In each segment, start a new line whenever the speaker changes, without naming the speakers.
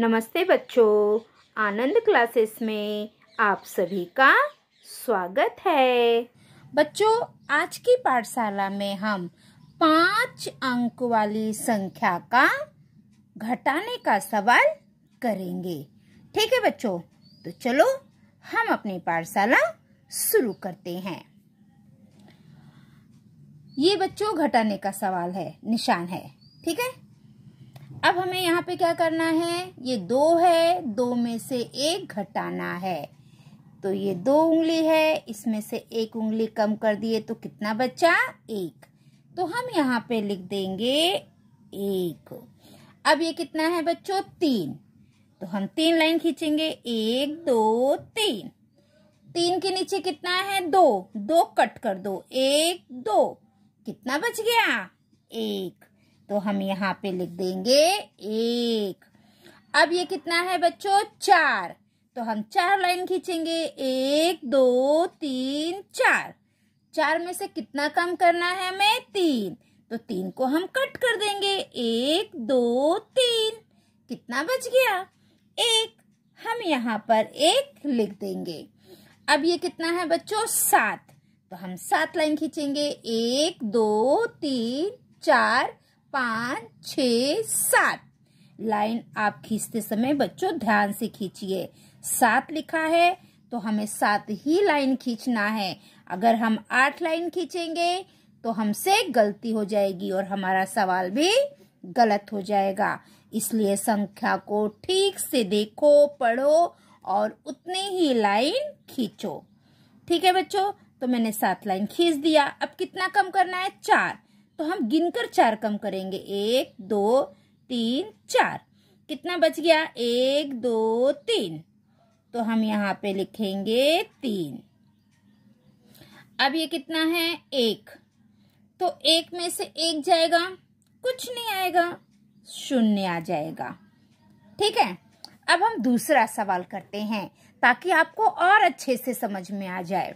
नमस्ते बच्चों आनंद क्लासेस में आप सभी का स्वागत है बच्चों आज की पाठशाला में हम पांच अंक वाली संख्या का घटाने का सवाल करेंगे ठीक है बच्चों तो चलो हम अपनी पाठशाला शुरू करते हैं ये बच्चों घटाने का सवाल है निशान है ठीक है अब हमें यहाँ पे क्या करना है ये दो है दो में से एक घटाना है तो ये दो उंगली है इसमें से एक उंगली कम कर दिए तो कितना बचा एक तो हम यहाँ पे लिख देंगे एक अब ये कितना है बच्चों तीन तो हम तीन लाइन खींचेंगे एक दो तीन तीन के नीचे कितना है दो दो कट कर दो एक दो कितना बच गया एक तो हम यहाँ पे लिख देंगे एक अब ये कितना है बच्चों चार तो हम चार लाइन खींचेंगे एक दो तीन चार चार में से कितना कम करना है हमें तीन तो तीन को हम कट कर देंगे एक दो तीन कितना बच गया एक हम यहाँ पर एक लिख देंगे अब ये कितना है बच्चों सात तो हम सात लाइन खींचेंगे एक दो तीन चार पाँच छ सात लाइन आप खींचते समय बच्चों ध्यान से खींचिए सात लिखा है तो हमें सात ही लाइन खींचना है अगर हम आठ लाइन खींचेंगे तो हमसे गलती हो जाएगी और हमारा सवाल भी गलत हो जाएगा इसलिए संख्या को ठीक से देखो पढ़ो और उतनी ही लाइन खींचो ठीक है बच्चों तो मैंने सात लाइन खींच दिया अब कितना कम करना है चार तो हम गिनकर चार कम करेंगे एक दो तीन चार कितना बच गया एक दो तीन तो हम यहाँ पे लिखेंगे तीन अब ये कितना है एक तो एक में से एक जाएगा कुछ नहीं आएगा शून्य आ जाएगा ठीक है अब हम दूसरा सवाल करते हैं ताकि आपको और अच्छे से समझ में आ जाए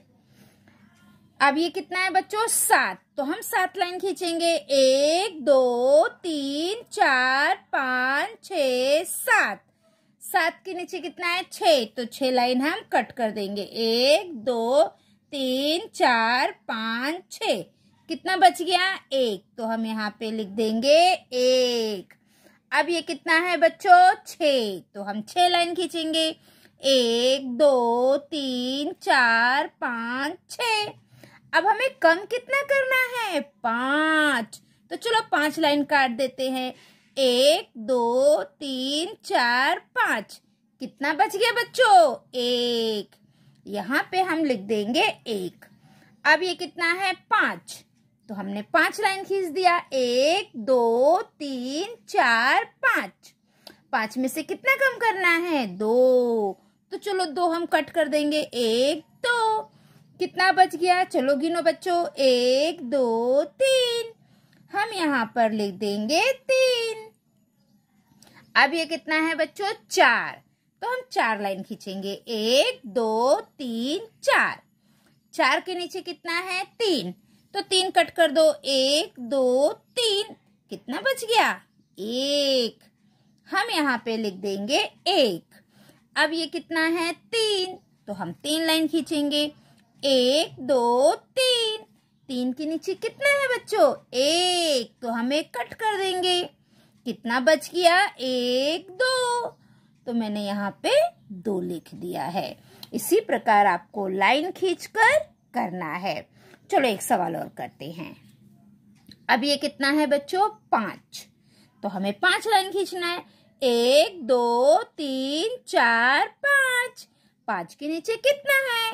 अब ये कितना है बच्चों सात तो हम सात लाइन खींचेंगे एक दो तीन चार पाँच छ सात सात के नीचे कितना है छ तो छ लाइन हम कट कर देंगे एक दो तीन चार पाँच छ कितना बच गया एक तो हम यहाँ पे लिख देंगे एक अब ये कितना है बच्चों छ तो हम छ लाइन खींचेंगे एक दो तीन चार पाँच छ अब हमें कम कितना करना है पांच तो चलो पांच लाइन काट देते हैं एक दो तीन चार पांच कितना बच गया बच्चों एक यहाँ पे हम लिख देंगे एक अब ये कितना है पांच तो हमने पांच लाइन खींच दिया एक दो तीन चार पांच पांच में से कितना कम करना है दो तो चलो दो हम कट कर देंगे एक दो कितना बच गया चलो गिनो बच्चों एक दो तीन हम यहाँ पर लिख देंगे तीन अब ये कितना है बच्चों चार तो हम चार लाइन खींचेंगे एक दो तीन चार चार के नीचे कितना है तीन तो तीन कट कर दो एक दो तीन कितना बच गया एक हम यहाँ पे लिख देंगे एक अब ये कितना है तीन तो हम तीन लाइन खींचेंगे एक दो तीन तीन के नीचे कितना है बच्चों एक तो हम एक कट कर देंगे कितना बच गया एक दो तो मैंने यहाँ पे दो लिख दिया है इसी प्रकार आपको लाइन खींचकर करना है चलो एक सवाल और करते हैं अब ये कितना है बच्चों पांच तो हमें पांच लाइन खींचना है एक दो तीन चार पांच पांच के नीचे कितना है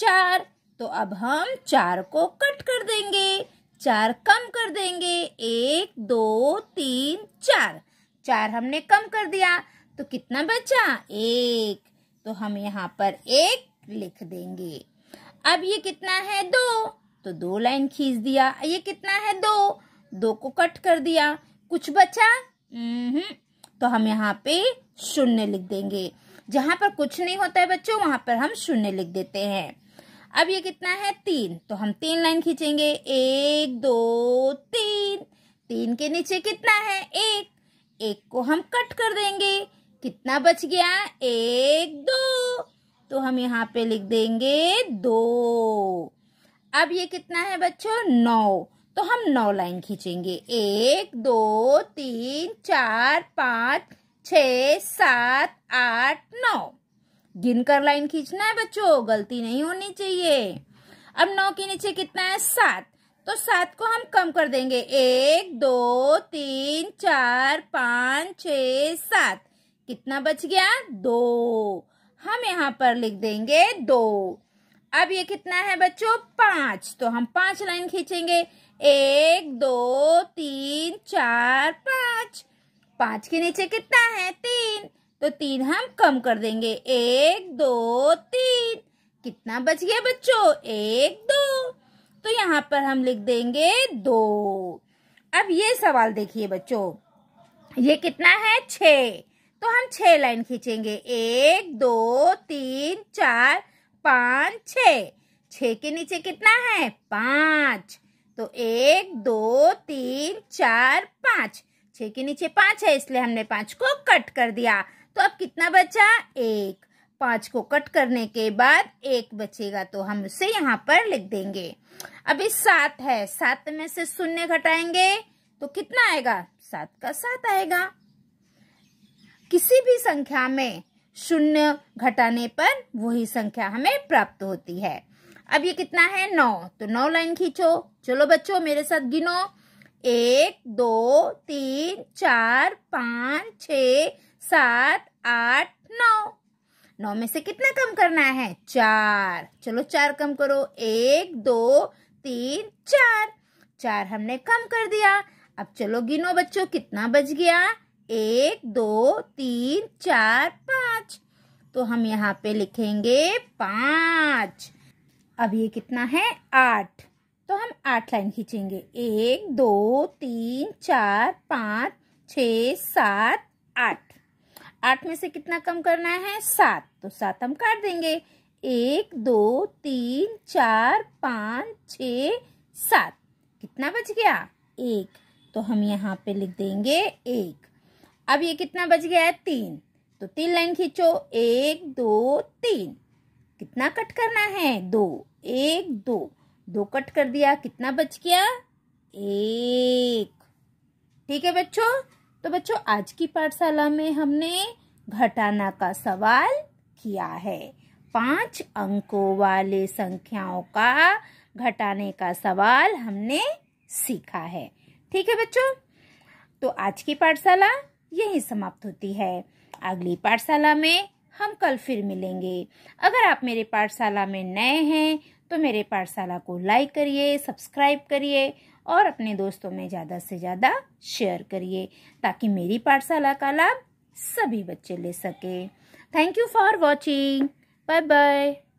चार तो अब हम चार को कट कर देंगे चार कम कर देंगे एक दो तीन चार चार हमने कम कर दिया तो कितना बचा एक तो हम यहाँ पर एक लिख देंगे अब ये कितना है दो तो दो लाइन खींच दिया ये कितना है दो दो को कट कर दिया कुछ बचा हम्म। तो हम यहाँ पे शून्य लिख देंगे जहाँ पर कुछ नहीं होता है बच्चों वहाँ पर हम शून्य लिख देते हैं अब ये कितना है तीन तो हम तीन लाइन खींचेंगे एक दो तीन तीन के नीचे कितना है एक एक को हम कट कर देंगे कितना बच गया एक दो तो हम यहाँ पे लिख देंगे दो अब ये कितना है बच्चों नौ तो हम नौ लाइन खींचेंगे एक दो तीन चार पाँच छ सात आठ नौ गिनकर लाइन खींचना है बच्चों गलती नहीं होनी चाहिए अब नौ के नीचे कितना है सात तो सात को हम कम कर देंगे एक दो तीन चार पाँच छ सात कितना बच गया दो हम यहाँ पर लिख देंगे दो अब ये कितना है बच्चों पांच तो हम पांच लाइन खींचेंगे एक दो तीन चार पांच पांच के नीचे कितना है तीन तो तीन हम कम कर देंगे एक दो तीन कितना बच गया बच्चों एक दो तो यहाँ पर हम लिख देंगे दो अब ये सवाल देखिए बच्चों ये कितना है छ तो हम छ लाइन खींचेंगे एक दो तीन चार पाँच छ छ के नीचे कितना है पाँच तो एक दो तीन चार पाँच छ के नीचे पाँच है इसलिए हमने पाँच को कट कर दिया तो अब कितना बचा एक पांच को कट करने के बाद एक बचेगा तो हम उसे यहाँ पर लिख देंगे अभी सात है सात में से शून्य घटाएंगे तो कितना आएगा सात का सात आएगा किसी भी संख्या में शून्य घटाने पर वही संख्या हमें प्राप्त होती है अब ये कितना है नौ तो नौ लाइन खींचो चलो बच्चों मेरे साथ गिनो एक दो तीन चार पाँच छ सात आठ नौ नौ में से कितना कम करना है चार चलो चार कम करो एक दो तीन चार चार हमने कम कर दिया अब चलो गिनो बच्चों कितना बच गया एक दो तीन चार पाँच तो हम यहाँ पे लिखेंगे पाँच अब ये कितना है आठ तो हम आठ लाइन खींचेंगे एक दो तीन चार पाँच छ सात आठ आठ में से कितना कम करना है सात तो सात हम काट देंगे एक दो तीन चार पाँच छ सात कितना बच गया एक तो हम यहाँ पे लिख देंगे एक अब ये कितना बच गया है तीन तो तीन लाइन खींचो एक दो तीन कितना कट करना है दो एक दो दो कट कर दिया कितना बच गया एक ठीक है बच्चों तो बच्चों आज की पाठशाला में हमने घटाना का सवाल किया है पांच अंकों वाले संख्याओं का घटाने का सवाल हमने सीखा है ठीक है बच्चों तो आज की पाठशाला यही समाप्त होती है अगली पाठशाला में हम कल फिर मिलेंगे अगर आप मेरे पाठशाला में नए हैं तो मेरे पाठशाला को लाइक करिए सब्सक्राइब करिए और अपने दोस्तों में ज़्यादा से ज़्यादा शेयर करिए ताकि मेरी पाठशाला का लाभ सभी बच्चे ले सकें thank you for watching bye bye